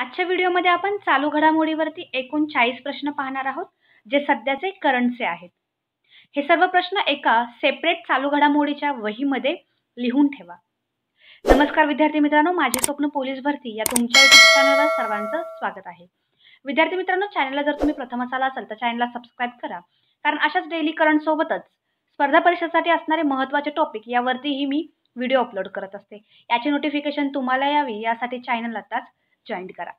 आजच्या व्हिडिओमध्ये आपण चालू घडामोडीवरती एकूण चाळीस प्रश्न पाहणार आहोत जे सध्याचे करंटचे आहेत हे सर्व प्रश्न एका सेपरेट चालू घडामोडीच्या वहीमध्ये लिहून ठेवा नमस्कार विद्यार्थी मित्रांनो माझे स्वप्न पोलीस भरती या तुमच्या युट्यूब सर्वांचं स्वागत आहे विद्यार्थी मित्रांनो चॅनलला जर तुम्ही प्रथमच आला असाल तर चॅनलला सबस्क्राईब करा कारण अशाच डेली करंट सोबतच स्पर्धा परीक्षेसाठी असणारे महत्त्वाचे टॉपिक यावरतीही मी व्हिडिओ अपलोड करत असते याची नोटिफिकेशन तुम्हाला यावी यासाठी चॅनल आताच जॉईंट करा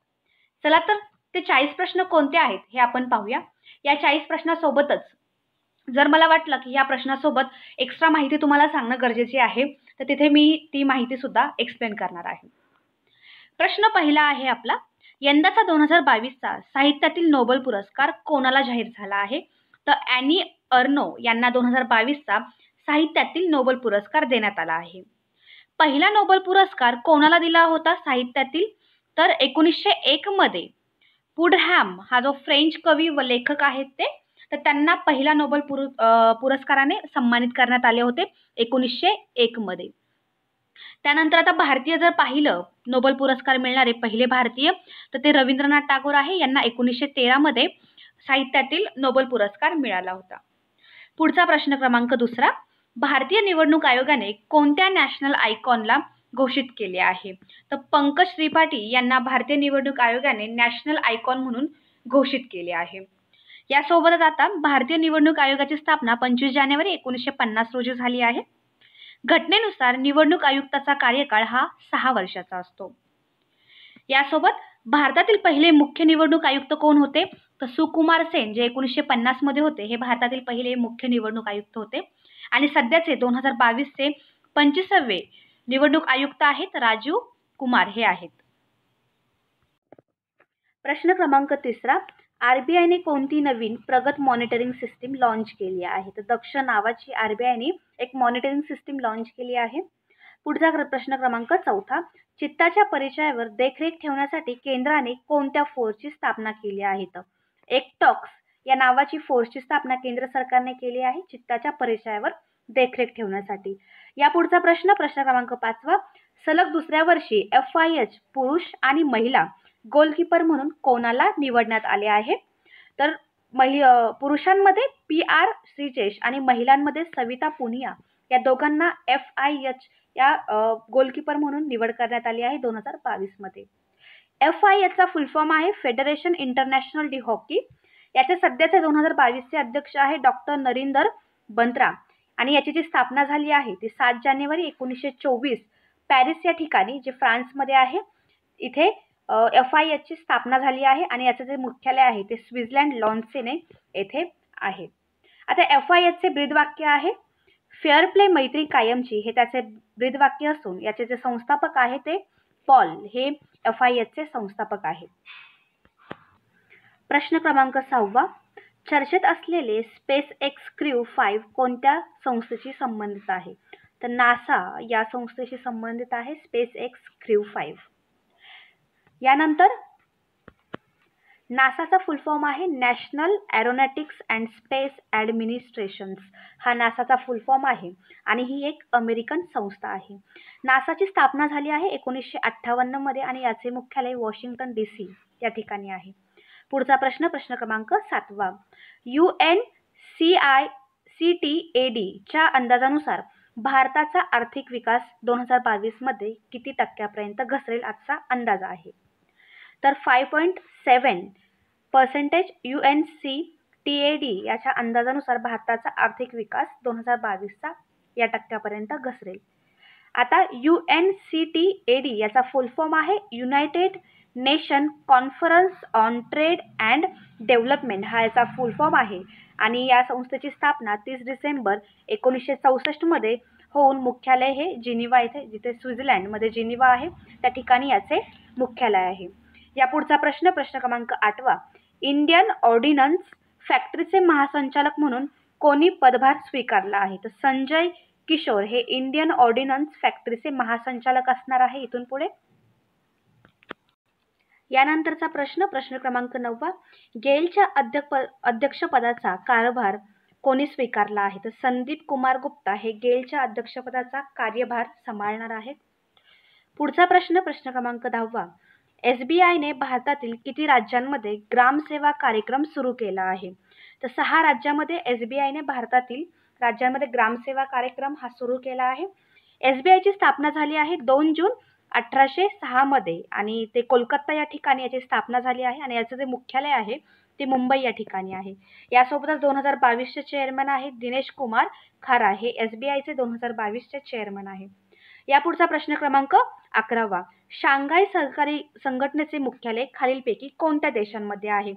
चला तर ते चाळीस प्रश्न कोणते आहेत हे आपण पाहूया या चाळीस प्रश्नासोबतच जर मला वाटलं की या प्रश्नासोबत एक्स्ट्रा माहिती तुम्हाला सांगणं गरजेचे आहे तर तिथे मी ती माहिती सुद्धा एक्सप्लेन करणार आहे प्रश्न पहिला आहे आपला यंदाचा दोन हजार बावीसचा साहित्यातील नोबेल पुरस्कार कोणाला जाहीर झाला आहे तर अॅनी अर्नो यांना दोन हजार बावीसचा साहित्यातील नोबेल पुरस्कार देण्यात आला आहे पहिला नोबल पुरस्कार कोणाला दिला होता साहित्यातील तर एकोणीसशे मध्ये पुडहॅम हा जो फ्रेंच कवी व लेखक आहेत ते तर त्यांना पहिला नोबेल पुरु पुरस्काराने सन्मानित करण्यात आले होते एकोणीसशे मध्ये त्यानंतर आता भारतीय जर पाहिलं नोबेल पुरस्कार मिळणारे पहिले भारतीय तर ते रवींद्रनाथ टागोर आहे यांना एकोणीसशे तेरामध्ये साहित्यातील नोबेल पुरस्कार मिळाला होता पुढचा प्रश्न क्रमांक दुसरा भारतीय निवडणूक आयोगाने कोणत्या नॅशनल आयकॉनला घोषित केले आहे तर पंकज त्रिपाठी यांना भारतीय निवडणूक आयोगाने नॅशनल आयकॉन म्हणून घोषित केले आहे यासोबतच आता भारतीय निवडणूक आयोगाची स्थापना पंचवीस जानेवारी एकोणीसशे पन्नास रोजी झाली आहे घटनेनुसार निवडणूक आयुक्ताचा कार्यकाळ हा सहा वर्षाचा असतो यासोबत भारतातील पहिले मुख्य निवडणूक आयुक्त कोण होते तर सुकुमार सेन जे एकोणीसशे मध्ये होते हे भारतातील पहिले मुख्य निवडणूक आयुक्त होते आणि सध्याचे दोन हजार बावीसचे पंचवीसावे निवडणूक आयुक्त आहेत राजीव कुमार हे आहेत प्रश्न क्रमांक तिसरा ने कोणती नवीन प्रगत मॉनिटरिंग सिस्टीम लॉन्च केली आहे तर दक्ष नावाची आरबीआयने एक मॉनिटरिंग सिस्टीम लॉन्च केली आहे पुढचा प्रश्न क्रमांक चौथा चित्ताच्या परिचयावर देखरेख ठेवण्यासाठी केंद्राने कोणत्या फोर्सची स्थापना केली आहे तर एकटॉक्स या नावाची फोर्सची स्थापना केंद्र सरकारने केली आहे चित्ताच्या परिचयावर देखरेख ठेवण्यासाठी या पुढचा प्रश्न प्रश्न क्रमांक पाचवा सलग दुसऱ्या वर्षी एफ आय एच पुरुष आणि महिला गोलकीपर म्हणून कोणाला निवडण्यात आले आहे तर पुरुषांमध्ये पी आर श्रीजेश आणि महिलांमध्ये सविता पुनिया या दोघांना एफ आय एच या गोलकीपर म्हणून निवड करण्यात आली आहे दोन हजार मध्ये एफ आय एचचा फुलफॉर्म आहे फेडरेशन इंटरनॅशनल डी हॉकी याचे सध्याचे दोन हजार बावीसचे अध्यक्ष आहे डॉक्टर नरिंदर बंत्रा आणि याची जी स्थापना झाली आहे ती सात जानेवारी एकोणीसशे चोवीस पॅरिस या ठिकाणी जे फ्रान्समध्ये आहे इथे एफ आय एचची स्थापना झाली आहे आणि याचं जे मुख्यालय आहे ते स्वित्झर्लंड लॉन्सेने येथे आहे आता एफ आय एचचे ब्रीदवाक्य आहे फेअर प्ले मैत्री कायमची हे त्याचे ब्रीदवाक्य असून याचे जे संस्थापक आहे ते पॉल हे एफ आय एचचे संस्थापक आहेत प्रश्न क्रमांक सहावा चर्चेत असलेले स्पेस एक्स क्र्यू फाईव्ह कोणत्या संस्थेशी संबंधित आहे तर नासा या संस्थेशी संबंधित आहे स्पेस एक्स क्र्यू फाईव्ह यानंतर नासाचा फुल फॉर्म आहे national aeronautics and space administrations हा नासाचा फुल फॉर्म आहे आणि ही एक अमेरिकन संस्था आहे नासाची स्थापना झाली आहे एकोणीसशे अठ्ठावन्नमध्ये आणि याचे मुख्यालय वॉशिंग्टन डी सी या ठिकाणी आहे पुढचा प्रश्न प्रश्न क्रमांक सातवा U N C I C T A डीच्या अंदाजानुसार भारताचा आर्थिक विकास दोन हजार मध्ये किती टक्क्यापर्यंत घसरेल आजचा अंदाज आहे तर five point seven percentage U N C T A D याच्या अंदाजानुसार भारताचा आर्थिक विकास दोन हजार बावीसचा या टक्क्यापर्यंत घसरेल आता U N C T A D याचा फुल फॉर्म आहे united nation conference on trade and development हा याचा फुल फॉर्म आहे आणि या संस्थेची स्थापना तीस डिसेंबर एकोणीसशे चौसष्टमध्ये होऊन मुख्यालय हे जिनिवा इथे जिथे स्वित्झर्लंडमध्ये जिनिवा आहे त्या ठिकाणी याचे मुख्यालय आहे या पुढचा प्रश्न प्रश्न क्रमांक आठवा इंडियन ऑर्डिनन्स फॅक्टरीचे महासंचालक म्हणून कोणी पदभार स्वीकारला आहे तर संजय किशोर हे इंडियन ऑर्डिनन्स फॅक्टरीचे महासंचालक असणार आहे इथून पुढे यानंतरचा प्रश्न प्रश्न क्रमांक नववा गेलच्या अध्यक्ष अध्यक्षपदाचा कारभार कोणी स्वीकारला आहे तर संदीप कुमार गुप्ता हे गेलच्या अध्यक्षपदाचा कार्यभार सांभाळणार आहेत पुढचा प्रश्न प्रश्न क्रमांक दहावा एस बी आयने भारतातील किती राज्यांमध्ये ग्रामसेवा कार्यक्रम सुरू केला आहे तर सहा राज्यामध्ये एस बी आयने भारतातील राज्यांमध्ये ग्रामसेवा कार्यक्रम हा सुरू केला आहे एस बी आयची स्थापना झाली आहे दोन जून अठराशे सहामध्ये आणि ते कोलकाता या ठिकाणी याची स्थापना झाली आहे आणि याचं जे मुख्यालय आहे ते मुंबई या ठिकाणी आहे यासोबतच दोन हजार बावीसचे चेअरमन आहे दिनेश कुमार खारा हे एस बी आयचे दोन हजार बावीसचे चेअरमन आहे यापुढचा प्रश्न क्रमांक अकरावा शांघाय सहकारी संघटनेचे मुख्यालय खालीलपैकी कोणत्या देशांमध्ये आहे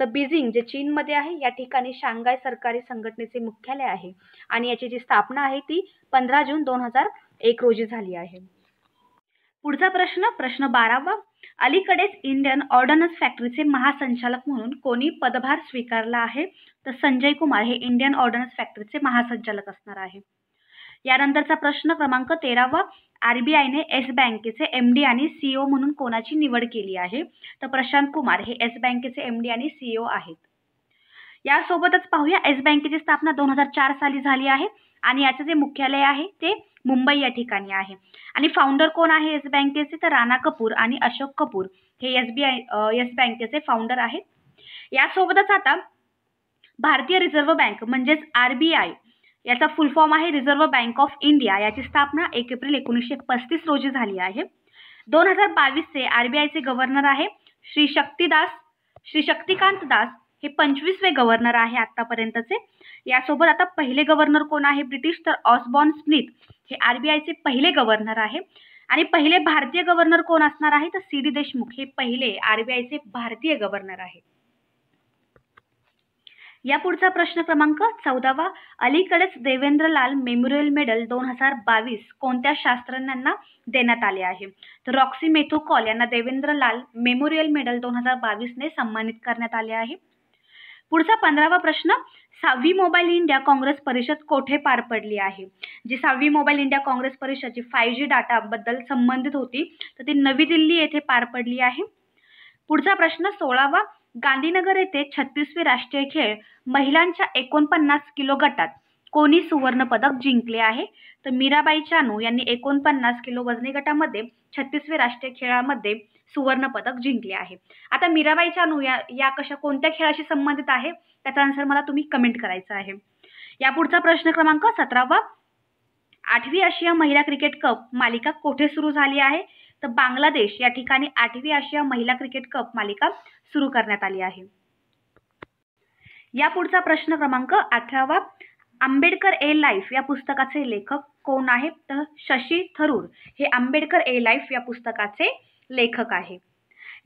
तर बीजिंग जे चीनमध्ये आहे या ठिकाणी शांघाय सरकारी संघटनेचे मुख्यालय आहे आणि याची जी स्थापना आहे ती पंधरा जून दोन हजार एक रोजी झाली आहे पुढचा प्रश्न प्रश्न बारावा अलीकडेच इंडियन ऑर्डनन्स फॅक्टरीचे महासंचालक म्हणून कोणी पदभार स्वीकारला आहे तर संजय कुमार हे इंडियन ऑर्डनन्स फॅक्टरीचे महासंचालक असणार आहे यानंतरचा प्रश्न क्रमांक तेरावा आर बी आयने येस बँकेचे एम डी आणि सीईओ e म्हणून कोणाची निवड केली आहे तर प्रशांत कुमार हे येस बँकेचे एम डी आणि सीईओ e आहेत यासोबतच पाहूया एस बँकेची स्थापना दोन हजार चार साली झाली आहे आणि याचं जे मुख्यालय आहे ते मुंबई या ठिकाणी आहे आणि फाउंडर कोण आहे येस बँकेचे तर राणा कपूर आणि अशोक कपूर हे एस बी आय येस बँकेचे फाउंडर आहेत यासोबतच आता भारतीय रिझर्व्ह बँक म्हणजेच आर बी आय याचा फुल फॉर्म आहे रिझर्व्ह बँक ऑफ इंडिया याची स्थापना एक एप्रिल एकोणीसशे पस्तीस रोजी झाली आहे दोन हजार बावीसचे आर बी आयचे गव्हर्नर आहे श्री शक्तीदास श्री शक्तिकांत दास हे पंचवीसवे गव्हर्नर आहे आतापर्यंतचे यासोबत आता पहिले गव्हर्नर कोण आहे ब्रिटिश तर ऑसबॉर्न स्मिथ हे आरबीआयचे पहिले गव्हर्नर आहे आणि पहिले भारतीय गव्हर्नर कोण असणार आहे तर सी डी देशमुख हे पहिले आरबीआयचे भारतीय गव्हर्नर आहे या पुढचा प्रश्न क्रमांक चौदावा अलीकडेच देवेंद्रलाल मेमोरियल मेडल दोन हजार बावीस कोणत्या शास्त्रज्ञांना देण्यात आले आहे तर रॉक्सी मेथोकॉल यांना देवेंद्रलाल मेमोरियल मेडल दोन हजार बावीसने सन्मानित करण्यात आले आहे पुढचा पंधरावा प्रश्न सहावी मोबाईल इंडिया काँग्रेस परिषद कोठे पार पडली आहे जी सहावी मोबाईल इंडिया काँग्रेस परिषदची जी फाय जी डाटाबद्दल संबंधित होती तर ती नवी दिल्ली येथे पार पडली आहे पुढचा प्रश्न सोळावा गांधीनगर येथे छत्तीसवे राष्ट्रीय खेळ महिलांच्या एकोणपन्नास किलो गटात कोणी सुवर्ण पदक जिंकले आहे तर मीराबाई चानू यांनी एकोणपन्नास किलो वजनी गटामध्ये छत्तीसवे राष्ट्रीय खेळामध्ये पदक जिंकले आहे आता मीराबाई चानू या या कशा कोणत्या खेळाशी संबंधित आहे त्याचा आन्सर मला तुम्ही कमेंट करायचा आहे यापुढचा प्रश्न क्रमांक सतरावा आठवी आशिया महिला क्रिकेट कप मालिका कोठे सुरू झाली आहे तर बांगलादेश या ठिकाणी आठवी आशिया महिला क्रिकेट कप मालिका सुरू करण्यात आली आहे या पुढचा प्रश्न क्रमांक अठरावा आंबेडकर ए लाईफ या पुस्तकाचे लेखक कोण आहेत तर शशी थरूर हे आंबेडकर ए लाईफ या पुस्तकाचे लेखक आहे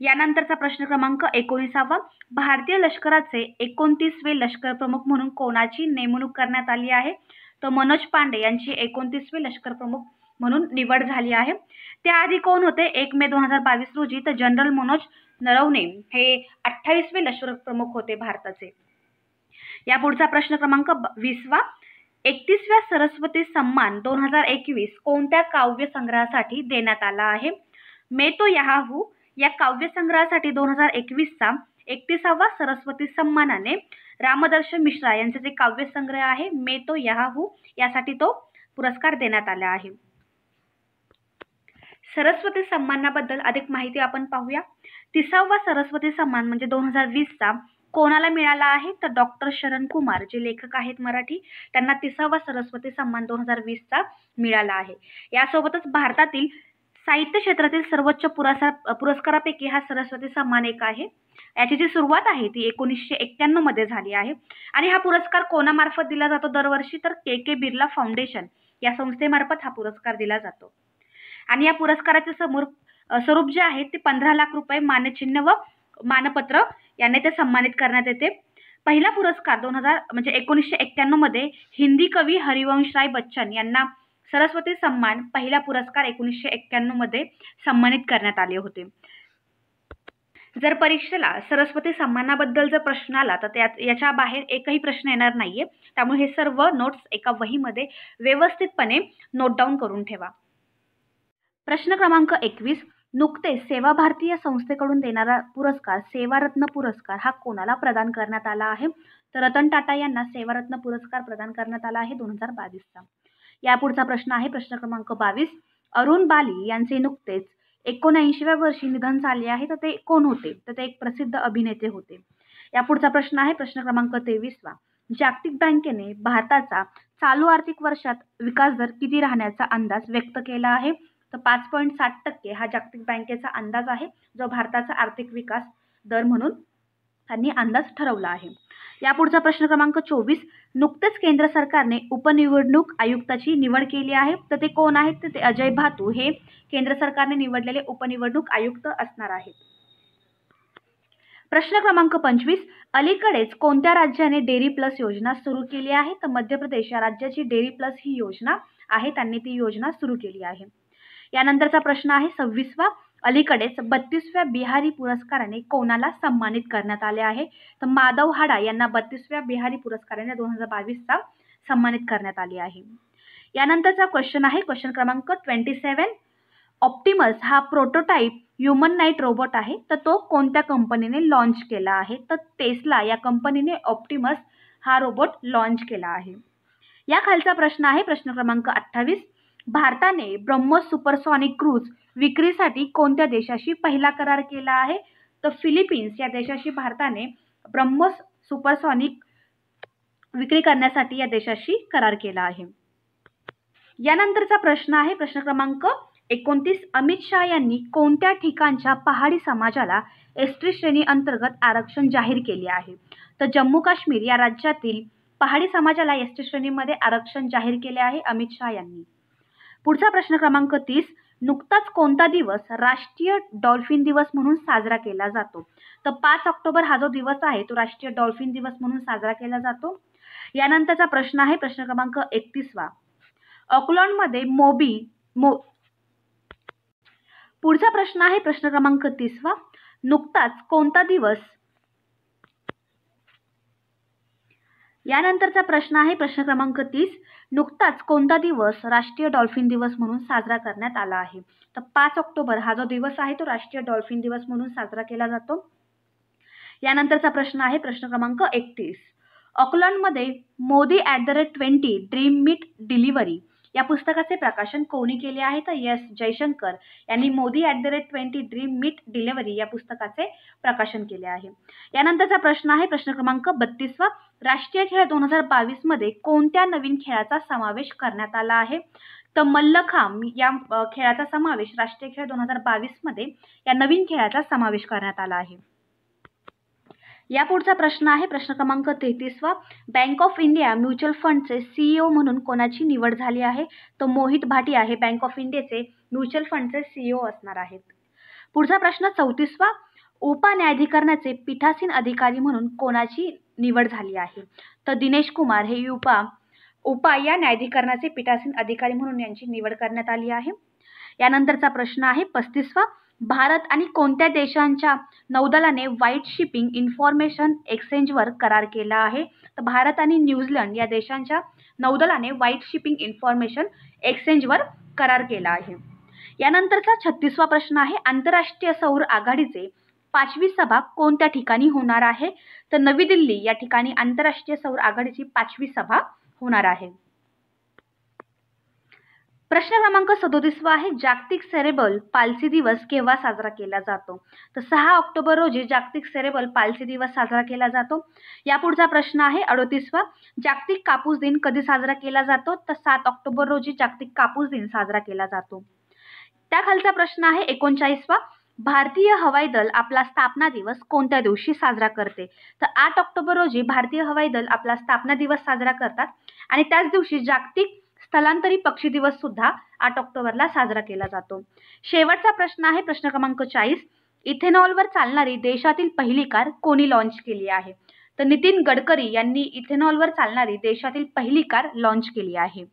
यानंतरचा प्रश्न क्रमांक एकोणीसावा भारतीय लष्कराचे एकोणतीसवे लष्कर प्रमुख म्हणून कोणाची नेमणूक करण्यात आली आहे तर मनोज पांडे यांची एकोणतीसवे लष्कर प्रमुख म्हणून निवड झाली आहे त्याआधी कोण होते एक मे दोन हजार बावीस रोजी तर जनरल मनोज नरवणे हे अठ्ठावीसवे लष्कर प्रमुख होते भारताचे या पुढचा प्रश्न क्रमांक वीसवा एकतीसव्या सरस्वती सन्मान दोन हजार एकवीस कोणत्या काव्य संग्रहासाठी देण्यात आला आहे मे तो याहू या काव्यसंग्रहासाठी दोन हजार एकवीसचा एकतीसावा सरस्वती सन्मानाने रामदर्श मिश्रा यांचे जे काव्यसंग्रह आहे मे तो याहू यासाठी तो पुरस्कार देण्यात आला आहे सरस्वती सन्मानाबद्दल अधिक माहिती आपण पाहूया तिसावा सरस्वती सन्मान म्हणजे दोन हजार चा कोणाला मिळाला आहे तर डॉक्टर शरण कुमार जे लेखक आहेत मराठी त्यांना तिसावा सरस्वती सन्मान दोन हजार चा मिळाला आहे यासोबतच भारतातील साहित्य क्षेत्रातील सर्वोच्च पुरासार पुरस्कारापैकी हा सरस्वती सन्मान एक आहे याची जी सुरुवात आहे ती एकोणीसशे मध्ये झाली आहे आणि हा पुरस्कार कोणामार्फत दिला जातो दरवर्षी तर के के बिर्ला फाउंडेशन या संस्थेमार्फत हा पुरस्कार दिला जातो आणि या पुरस्काराचे समोर स्वरूप जे आहे ते पंधरा लाख रुपये मानचिन्ह व मानपत्र याने ते सन्मानित करण्यात येते पहिला पुरस्कार दोन हजार म्हणजे एकोणीसशे मध्ये हिंदी कवी हरिवंशराय बच्चन यांना सरस्वती सन्मान पहिला पुरस्कार एकोणीसशे एक्क्याण्णव मध्ये सन्मानित करण्यात आले होते जर परीक्षेला सरस्वती सन्मानाबद्दल जर प्रश्न आला तर त्यात याच्या बाहेर एकही प्रश्न येणार नाहीये त्यामुळे हे सर्व नोट्स एका वहीमध्ये व्यवस्थितपणे नोट डाऊन करून ठेवा प्रश्न क्रमांक एकवीस नुकतेच सेवा भारतीय संस्थेकडून देणारा पुरस्कार सेवारत्न पुरस्कार हा कोणाला प्रदान करण्यात आला आहे तर रतन टाटा यांना सेवारत्न पुरस्कार प्रदान करण्यात आला आहे दोन हजार बावीसचा यापुढचा प्रश्न आहे प्रश्न क्रमांक बावीस अरुण बाली यांचे नुकतेच एकोणऐंशीव्या वर्षी निधन झाले आहे तर ते कोण होते तर ते एक प्रसिद्ध अभिनेते होते यापुढचा प्रश्न आहे प्रश्न क्रमांक तेवीसवा जागतिक बँकेने भारताचा चालू आर्थिक वर्षात विकास दर किती राहण्याचा अंदाज व्यक्त केला आहे तर पाच पॉईंट सात टक्के हा जागतिक बँकेचा अंदाज आहे जो भारताचा आर्थिक विकास दर म्हणून त्यांनी अंदाज ठरवला आहे यापुढचा प्रश्न क्रमांक चोवीस नुकतेच केंद्र सरकारने उपनिवडणूक आयुक्ताची निवड केली आहे तर ते कोण आहेत तर ते अजय भातू हे केंद्र सरकारने निवडलेले उपनिवडणूक आयुक्त असणार आहेत प्रश्न क्रमांक पंचवीस अलीकडेच कोणत्या राज्याने डेअरी प्लस योजना सुरू केली आहे तर मध्य प्रदेश या राज्याची डेअरी प्लस ही योजना आहे त्यांनी ती योजना सुरू केली आहे यानंतरचा प्रश्न आहे सव्वीसवा अलीकडेच बत्तीसव्या बिहारी पुरस्काराने कोणाला सन्मानित करण्यात आले आहे तर माधव हाडा यांना बत्तीसव्या बिहारी पुरस्काराने दोन हजार बावीसचा सन्मानित करण्यात आले आहे यानंतरचा क्वेश्चन आहे क्वेश्चन क्रमांक ट्वेंटी सेवन ऑप्टिमस हा प्रोटोटाईप ह्युमन नाईट रोबोट आहे तर तो कोणत्या कंपनीने लॉन्च केला आहे तर टेस्ला या कंपनीने ऑप्टिमस हा रोबोट लॉन्च केला आहे या खालचा प्रश्न आहे प्रश्न क्रमांक अठ्ठावीस भारताने ब्रह्मोस सुपरसॉनिक क्रूज विक्रीसाठी कोणत्या देशाशी पहिला करार केला आहे तर फिलिपिन्स या देशाशी भारताने ब्रह्मोस सुपरसॉनिक विक्री करण्यासाठी या देशाशी करार केला आहे यानंतरचा प्रश्न आहे प्रश्न क्रमांक एकोणतीस अमित शहा यांनी कोणत्या ठिकाणच्या पहाडी समाजाला एस टी श्रेणी अंतर्गत आरक्षण जाहीर केले आहे तर जम्मू काश्मीर या राज्यातील पहाडी समाजाला एस टी श्रेणीमध्ये आरक्षण जाहीर केले आहे अमित शहा यांनी पुढचा प्रश्न क्रमांक तीस नुकताच कोणता दिवस राष्ट्रीय डॉल्फिन दिवस म्हणून साजरा केला जातो तर पाच ऑक्टोबर हा जो दिवस आहे तो राष्ट्रीय डॉल्फिन दिवस म्हणून साजरा केला जातो यानंतरचा प्रश्न आहे प्रश्न क्रमांक एकतीसवा मध्ये मोबी मो पुढचा प्रश्न आहे प्रश्न क्रमांक तीसवा नुकताच कोणता दिवस यानंतरचा प्रश्न आहे प्रश्न क्रमांक तीस नुकताच कोणता दिवस राष्ट्रीय डॉल्फिन दिवस म्हणून साजरा करण्यात आला आहे तर पाच ऑक्टोबर हा जो दिवस आहे तो राष्ट्रीय डॉल्फिन दिवस म्हणून साजरा केला जातो यानंतरचा प्रश्न आहे प्रश्न क्रमांक एकतीस ऑकलंडमध्ये Modi at the rate twenty dream meet delivery या पुस्तकाचे प्रकाशन कोणी केले आहे तर यस जयशंकर यांनी Modi at the rate twenty dream meet delivery या पुस्तकाचे प्रकाशन केले आहे यानंतरचा प्रश्न आहे प्रश्न क्रमांक बत्तीसवा राष्ट्रीय खेळ दोन हजार मध्ये कोणत्या नवीन खेळाचा समावेश करण्यात आला आहे तर मल्लखांब या खेळाचा समावेश राष्ट्रीय खेळ दोन हजार मध्ये या नवीन खेळाचा समावेश करण्यात आला आहे यापुढचा प्रश्न आहे प्रश्न क्रमांक तेहतीसवा बँक ऑफ इंडिया म्युच्युअल फंडचे सीईओ म्हणून कोणाची निवड झाली आहे तर मोहित भाटी आहे बँक ऑफ इंडियाचे म्युच्युअल फंडचे सीईओ असणार आहेत पुढचा प्रश्न चौतीसवा न्यायाधिकरणाचे पीठासीन अधिकारी म्हणून कोणाची निवड झाली आहे तर दिनेश कुमार हे उपा उपा या न्यायाधिकरणाचे पीठासीन अधिकारी म्हणून यांची निवड करण्यात आली आहे यानंतरचा प्रश्न आहे पस्तीसवा भारत आणि कोणत्या देशांच्या नौदलाने वाईट शिपिंग इन्फॉर्मेशन एक्सचेंजवर करार केला आहे तर भारत आणि न्यूझीलंड या देशांच्या नौदलाने वाईट शिपिंग इन्फॉर्मेशन एक्सचेंजवर करार केला आहे यानंतरचा छत्तीसवा प्रश्न आहे आंतरराष्ट्रीय सौर आघाडीचे पाचवी सभा कोणत्या ठिकाणी होणार आहे तर नवी दिल्ली या ठिकाणी आंतरराष्ट्रीय सौर आघाडीची पाचवी सभा होणार आहे प्रश्न क्रमांक सदोतीसवा आहे जागतिक सेरेबल पालसी दिवस केव्हा साजरा केला जातो तर सहा ऑक्टोबर रोजी जागतिक सेरेबल पालसी दिवस साजरा केला जातो यापुढचा प्रश्न आहे अडोतीसवा जागतिक कापूस दिन कधी साजरा केला जातो तर सात ऑक्टोबर रोजी जागतिक कापूस दिन साजरा केला जातो त्या खालचा प्रश्न आहे एकोणचाळीसवा भारतीय हवाई दल आपला स्थापना दिवस कोणत्या दिवशी साजरा करते तर आठ ऑक्टोबर रोजी भारतीय हवाई दल आपला स्थापना दिवस साजरा करतात आणि त्याच दिवशी जागतिक स्थलांतरी पक्षी दिवस सुद्धा आठ ऑक्टोबरला साजरा केला जातो शेवटचा प्रश्न आहे प्रश्न क्रमांक चाळीस इथेनॉलवर चालणारी देशातील पहिली कार कोणी लॉन्च केली आहे तर नितीन गडकरी यांनी इथेनॉलवर चालणारी देशातील पहिली कार लॉन्च केली आहे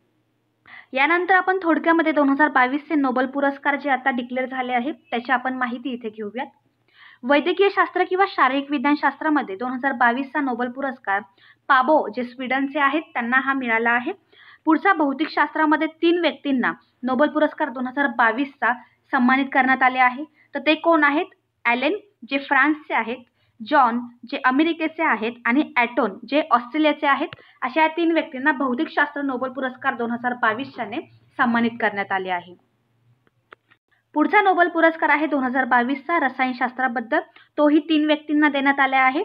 यानंतर आपण थोडक्यामध्ये दोन हजार बावीसचे नोबेल पुरस्कार जे आता डिक्लेअर झाले आहेत त्याची आपण माहिती इथे घेऊयात वैद्यकीय शास्त्र किंवा शारीरिक शास्त्रामध्ये दोन हजार बावीसचा नोबेल पुरस्कार पाबो जे स्वीडनचे आहेत त्यांना हा मिळाला आहे पुढचा भौतिकशास्त्रामध्ये तीन व्यक्तींना नोबेल पुरस्कार दोन हजार बावीसचा सन्मानित करण्यात आले आहे तर ते कोण आहेत ॲलेन जे फ्रान्सचे आहेत जॉन जे अमेरिकेचे आहेत आणि ॲटोन जे ऑस्ट्रेलियाचे आहेत अशा या तीन व्यक्तींना भौतिकशास्त्र नोबेल पुरस्कार दोन हजार बावीसच्याने सन्मानित करण्यात आले आहे पुढचा नोबेल पुरस्कार आहे दोन हजार बावीसचा रसायनशास्त्राबद्दल तोही तीन व्यक्तींना देण्यात आला आहे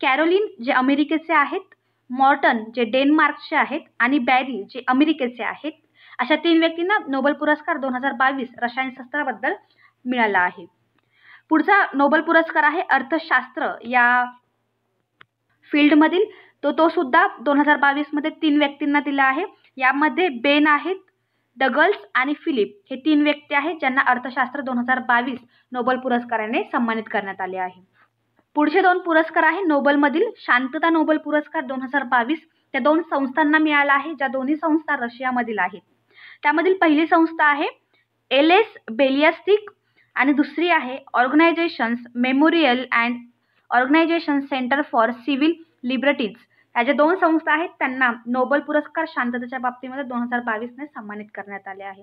कॅरोलिन जे अमेरिकेचे आहेत मॉर्टन जे डेन्मार्कचे आहेत आणि बॅरी जे अमेरिकेचे आहेत अशा तीन व्यक्तींना नोबेल पुरस्कार दोन हजार बावीस रसायनशास्त्राबद्दल मिळाला आहे पुढचा नोबेल पुरस्कार आहे अर्थशास्त्र या फील्डमधील तो तो सुद्धा दोन हजार बावीसमध्ये तीन व्यक्तींना दिला आहे यामध्ये बेन आहेत डगल्स आणि फिलिप हे तीन व्यक्ती आहेत ज्यांना अर्थशास्त्र दोन हजार बावीस नोबेल पुरस्काराने सन्मानित करण्यात आले आहे पुढचे दोन पुरस्कार आहे नोबलमधील शांतता नोबल पुरस्कार दोन हजार बावीस त्या दोन संस्थांना मिळाला आहे ज्या दोन्ही संस्था रशियामधील आहेत त्यामधील पहिली संस्था आहे एल एस बेलियास्टिक आणि दुसरी आहे organisations memorial and organisation centre for civil liberties या ज्या दोन संस्था आहेत त्यांना नोबेल पुरस्कार शांततेच्या बाबतीमध्ये दोन हजार बावीसने सन्मानित करण्यात आले आहे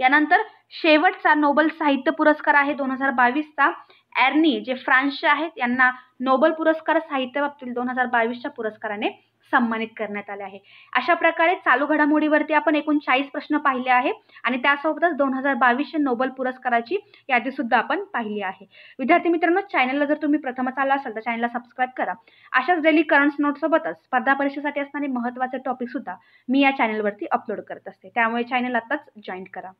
यानंतर शेवटचा नोबेल साहित्य पुरस्कार आहे दोन हजार बावीसचा एर्नी जे फ्रान्सचे आहेत यांना नोबेल पुरस्कार साहित्य बाबतीत दोन हजार बावीसच्या पुरस्काराने सन्मानित करण्यात आले आहे अशा प्रकारे चालू घडामोडीवरती आपण एकूण चाळीस प्रश्न पाहिले आहे आणि त्यासोबतच दोन हजार बावीसशे नोबल पुरस्काराची सुद्धा आपण पाहिली आहे विद्यार्थी मित्रांनो चॅनलला जर तुम्ही प्रथमच आला असाल तर चॅनलला सबस्क्राईब करा अशाच डेली करंट्स सोबतच स्पर्धा परीक्षेसाठी असणारे महत्त्वाचे टॉपिकसुद्धा मी या चॅनलवरती अपलोड करत असते त्यामुळे चॅनल आताच जॉईन करा